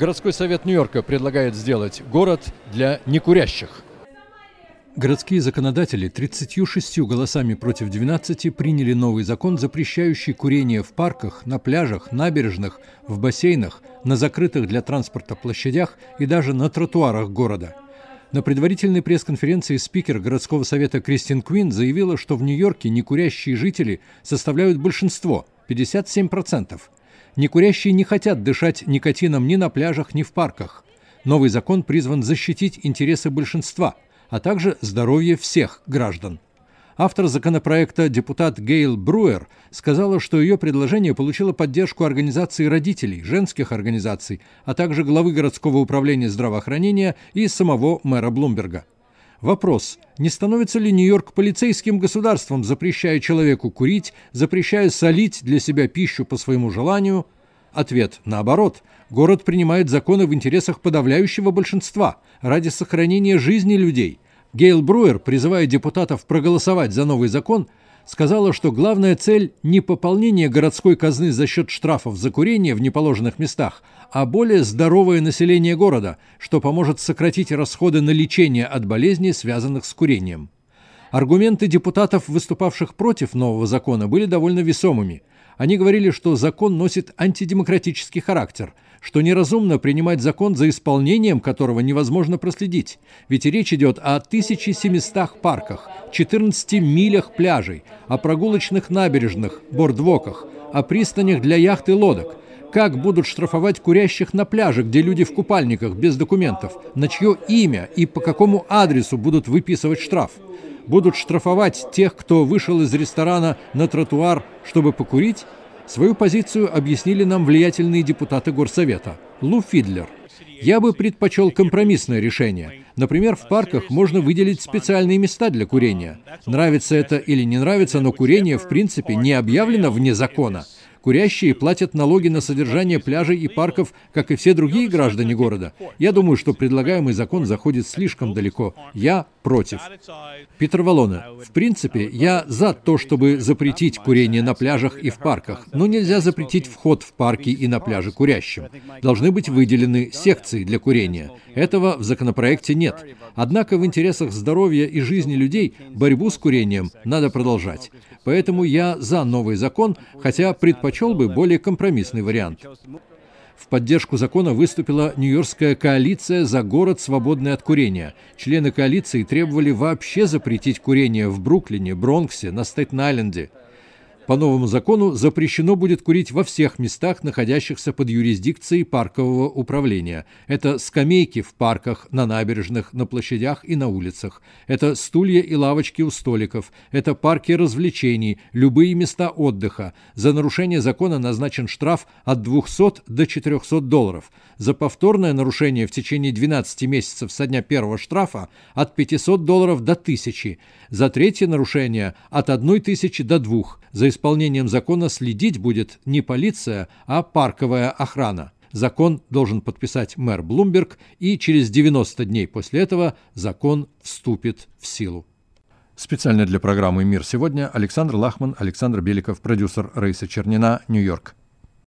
Городской совет Нью-Йорка предлагает сделать город для некурящих. Городские законодатели 36 голосами против 12 приняли новый закон, запрещающий курение в парках, на пляжах, набережных, в бассейнах, на закрытых для транспорта площадях и даже на тротуарах города. На предварительной пресс-конференции спикер городского совета Кристин Квин заявила, что в Нью-Йорке некурящие жители составляют большинство – 57%. процентов. Некурящие не хотят дышать никотином ни на пляжах, ни в парках. Новый закон призван защитить интересы большинства, а также здоровье всех граждан. Автор законопроекта, депутат Гейл Бруер, сказала, что ее предложение получило поддержку организации родителей, женских организаций, а также главы городского управления здравоохранения и самого мэра Блумберга. Вопрос, не становится ли Нью-Йорк полицейским государством, запрещая человеку курить, запрещая солить для себя пищу по своему желанию? Ответ – наоборот. Город принимает законы в интересах подавляющего большинства, ради сохранения жизни людей. Гейл Бруер, призывая депутатов проголосовать за новый закон – сказала, что главная цель не пополнение городской казны за счет штрафов за курение в неположенных местах, а более здоровое население города, что поможет сократить расходы на лечение от болезней, связанных с курением. Аргументы депутатов, выступавших против нового закона, были довольно весомыми. Они говорили, что закон носит антидемократический характер – что неразумно принимать закон, за исполнением которого невозможно проследить, ведь речь идет о 1700 парках, 14 милях пляжей, о прогулочных набережных, бордвоках, о пристанях для яхт и лодок. Как будут штрафовать курящих на пляже, где люди в купальниках без документов, на чье имя и по какому адресу будут выписывать штраф? Будут штрафовать тех, кто вышел из ресторана на тротуар, чтобы покурить? Свою позицию объяснили нам влиятельные депутаты Горсовета – Лу Фидлер. Я бы предпочел компромиссное решение. Например, в парках можно выделить специальные места для курения. Нравится это или не нравится, но курение в принципе не объявлено вне закона – Курящие платят налоги на содержание пляжей и парков, как и все другие граждане города. Я думаю, что предлагаемый закон заходит слишком далеко. Я против. Питер Валона. В принципе, я за то, чтобы запретить курение на пляжах и в парках, но нельзя запретить вход в парки и на пляже курящим. Должны быть выделены секции для курения. Этого в законопроекте нет. Однако в интересах здоровья и жизни людей борьбу с курением надо продолжать. Поэтому я за новый закон, хотя предпочитаю предпочел бы более компромиссный вариант. В поддержку закона выступила Нью-Йоркская коалиция «За город, свободный от курения». Члены коалиции требовали вообще запретить курение в Бруклине, Бронксе, на Стейт-Найленде. По новому закону запрещено будет курить во всех местах, находящихся под юрисдикцией паркового управления. Это скамейки в парках, на набережных, на площадях и на улицах. Это стулья и лавочки у столиков. Это парки развлечений, любые места отдыха. За нарушение закона назначен штраф от 200 до 400 долларов. За повторное нарушение в течение 12 месяцев со дня первого штрафа от 500 долларов до 1000. За третье нарушение от 1000 до 2. За исполнение исполнением закона следить будет не полиция, а парковая охрана. Закон должен подписать мэр Блумберг, и через 90 дней после этого закон вступит в силу. Специально для программы «Мир сегодня» Александр Лахман, Александр Беликов, продюсер Рейса Чернина, Нью-Йорк.